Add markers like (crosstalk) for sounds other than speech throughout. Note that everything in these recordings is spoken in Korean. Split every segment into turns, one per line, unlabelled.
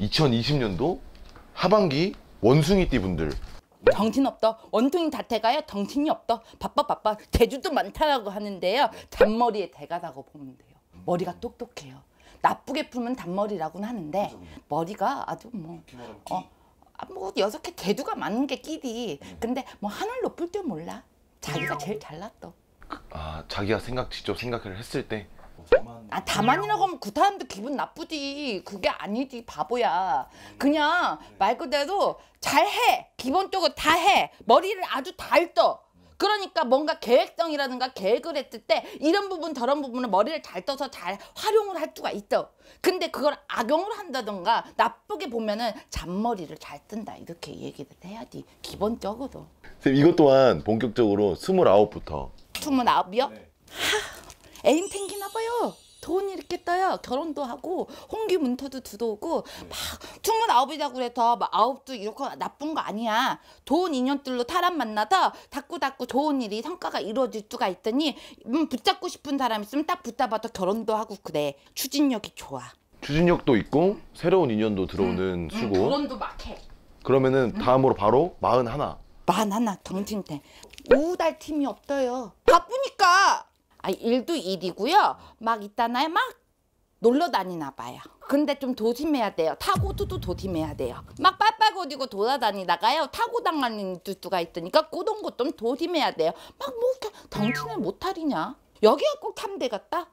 2020년도 하반기 원숭이띠 분들
정신없다 원숭이 다태가요 정신이 없다 바빠 바빠 제주도 많다라고 하는데요 잔머리에 대가라고 보면 돼요 머리가 똑똑해요 나쁘게 풀면 단머리라고는 하는데 머리가 아주 뭐 어, 뭐 여섯 개 대두가 많은 게 끼디 근데 뭐 하늘 높을 줄 몰라 자기가 제일
잘났어 아 자기가 생각 직접 생각을 했을 때
아, 아 다만이라고 하면 그 사람도 기분 나쁘지 그게 아니지 바보야 그냥 말 그대로 잘해 기본적으로 다해 머리를 아주 잘떠 그러니까 뭔가 계획성이라든가 계획을 했을 때 이런 부분 저런 부분을 머리를 잘 떠서 잘 활용을 할 수가 있어 근데 그걸 악용을 한다든가 나쁘게 보면은 잔머리를 잘 뜬다 이렇게 얘기를 해야지 기본적으로
선생님 이것 또한 본격적으로 스물아홉부터
스물아홉이요? 네. 하 애인 탱기나 봐요. 돈 이렇게 떠요. 결혼도 하고 홍기문터도 두도고 네. 막 스물아홉이라고 그래서 막 아홉도 이렇게 나쁜 거 아니야. 좋 인연들로 사람 만나서 다꾸다꾸 좋은 일이 성과가 이루어질 수가 있더니 음, 붙잡고 싶은 사람 있으면 딱 붙잡아서 결혼도 하고 그래. 추진력이 좋아.
추진력도 있고 새로운 인연도 들어오는 음, 수고. 음, 결혼도 막 해. 그러면은 음. 다음으로 바로 마흔 하나.
마흔 하나 경진대. 우달 팀이 없어요. 바쁘니까 아, 일도 일이고요. 막있다나요막 놀러 다니나 봐요. 근데 좀 도심해야 돼요. 타고도 도심해야 돼요. 막 빨빨거리고 돌아다니다가요. 타고 당하는 뚜뚜가 있으니까 그동 것좀 도심해야 돼요. 막 뭐 덩치는 못하리냐 여기가 꼭 탐대 같다?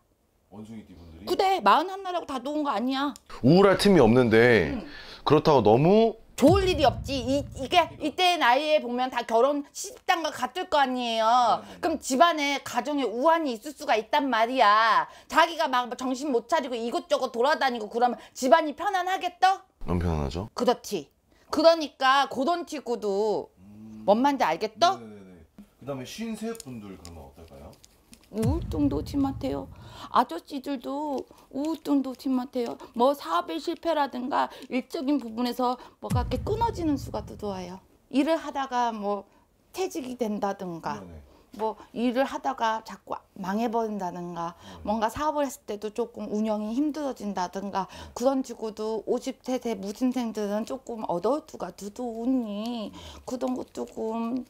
원숭이 띠분들이? 그래. 마흔 한나라고다 놓은 거 아니야.
우울할 틈이 없는데 음. 그렇다고 너무
좋을 일이 없지. 이, 이게 이때 나이에 보면 다 결혼 시집단과 같을 거 아니에요. 네. 그럼 집안에 가정에 우환이 있을 수가 있단 말이야. 자기가 막 정신 못 차리고 이것저것 돌아다니고 그러면 집안이 편안하겠어?
너무 편안하죠.
그렇지. 그러니까 고돈 치고도 음. 뭔 말인지 알겠어? 네네네. 네, 네.
그다음에 53분들 그러면 어떨까요?
우울증도 심하대요. 아저씨들도 우울증도 심하대요. 뭐 사업의 실패라든가 일적인 부분에서 뭐가 이렇게 끊어지는 수가 또 좋아요. 일을 하다가 뭐 퇴직이 된다든가 뭐 일을 하다가 자꾸 망해버린다든가 음. 뭔가 사업을 했을 때도 조금 운영이 힘들어진다든가 음. 그런 주고도 50세 대 무신생들은 조금 어덜트가 두 두두우니 음. 그런 것 조금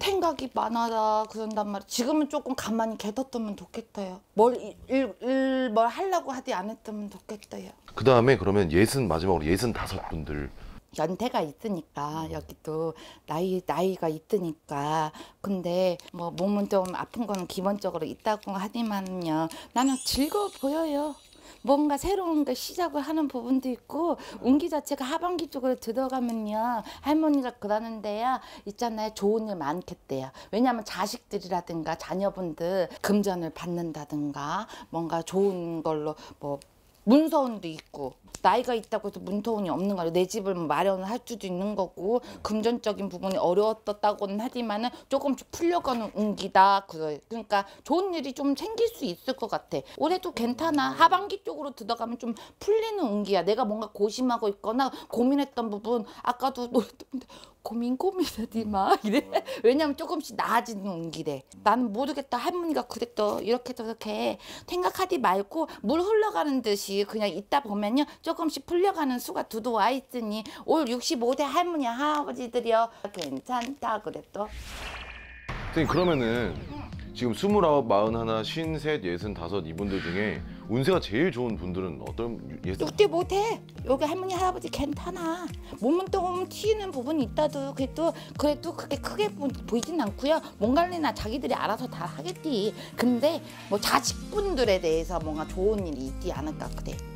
생각이 많아다 그런단 말이야. 지금은 조금 가만히 계뒀으면 좋겠어요. 뭘일뭘 하려고 하지 않았으면 좋겠어요.
그 다음에 그러면 예순 마지막으로 예순 다섯 분들
연태가 있으니까 음. 여기도 나이 나이가 있으니까 근데 뭐 몸은 좀 아픈 거는 기본적으로 있다고 하지만요 나는 즐거워 보여요. 뭔가 새로운 걸 시작을 하는 부분도 있고 운기 자체가 하반기 쪽으로 들어가면요 할머니가 그러는데요 있잖아요 좋은 일 많겠대요 왜냐하면 자식들이라든가 자녀분들 금전을 받는다든가 뭔가 좋은 걸로 뭐 문서운도 있고 나이가 있다고 해서 문서운이 없는 거예요. 내 집을 뭐 마련을 할 수도 있는 거고 금전적인 부분이 어려웠다고는 하지만은 조금씩 풀려가는 운기다. 그러니까 좋은 일이 좀 생길 수 있을 것 같아. 올해도 괜찮아. 하반기 쪽으로 들어가면 좀 풀리는 운기야. 내가 뭔가 고심하고 있거나 고민했던 부분 아까도 노래던데 고민 고민하지 음. 마 (laughs) 이래 왜냐면 조금씩 나아지는 길에 나는 모르겠다 할머니가 그랬다 이렇게 저렇게 생각하지 말고 물 흘러가는 듯이 그냥 있다 보면요 조금씩 풀려가는 수가 두두와 있으니 올 65대 할머니 할아버지들이여 괜찮다 그랬더
선생님 그러면은 지금 스물아홉, 마흔하나, 쉰셋, 예순다섯 이분들 중에 운세가 제일 좋은 분들은 어떤 예상?
육대 못해. 여기 할머니 할아버지 괜찮아. 몸은 좀 튀는 부분이 있다도 그래도 그래도 그게 크게 보이진 않고요. 몸 관리나 자기들이 알아서 다 하겠지. 근데 뭐 자식분들에 대해서 뭔가 좋은 일이 있지 않을까 그래.